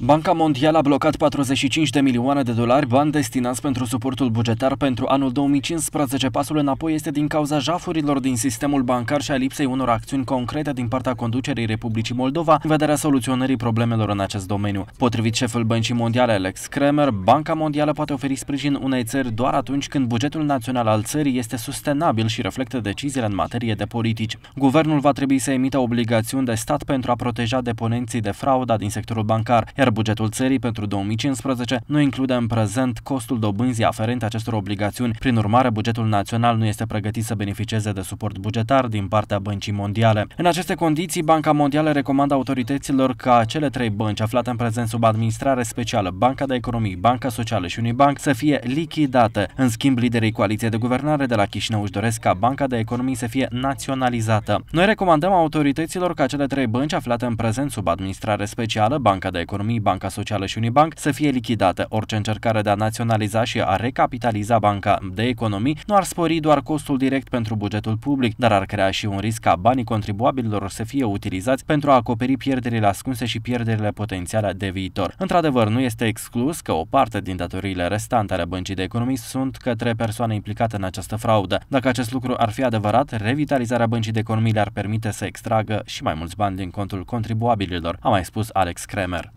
Banca Mondială a blocat 45 de milioane de dolari, bani destinați pentru suportul bugetar pentru anul 2015. Pasul înapoi este din cauza jafurilor din sistemul bancar și a lipsei unor acțiuni concrete din partea conducerii Republicii Moldova în vederea soluționării problemelor în acest domeniu. Potrivit șeful Băncii Mondiale, Alex Kremer, Banca Mondială poate oferi sprijin unei țări doar atunci când bugetul național al țării este sustenabil și reflectă deciziile în materie de politici. Guvernul va trebui să emită obligațiuni de stat pentru a proteja deponenții de frauda din sectorul bancar bugetar, iar bugetul țării pentru 2015 nu include în prezent costul dobânzii aferent acestor obligațiuni. Prin urmare, bugetul național nu este pregătit să beneficieze de suport bugetar din partea băncii mondiale. În aceste condiții, Banca Mondială recomandă autorităților ca cele trei bănci aflate în prezent sub administrare specială, Banca de Economii, Banca Socială și Unibank, să fie lichidate. În schimb, liderii coaliției de guvernare de la Chișinău își doresc ca Banca de Economii să fie naționalizată. Noi recomandăm autorităților ca cele trei bănci aflate în prezent sub administrare specială, Banca de Economii, Economii, Banca Socială și Unibank să fie lichidată. Orice încercare de a naționaliza și a recapitaliza Banca de Economii nu ar spori doar costul direct pentru bugetul public, dar ar crea și un risc ca banii contribuabililor să fie utilizați pentru a acoperi pierderile ascunse și pierderile potențiale de viitor. Într-adevăr, nu este exclus că o parte din datoriile restante ale băncii de economii sunt către persoane implicate în această fraudă. Dacă acest lucru ar fi adevărat, revitalizarea băncii de economii le-ar permite să extragă și mai mulți bani din contul contribuabililor, a mai spus Alex Kremer.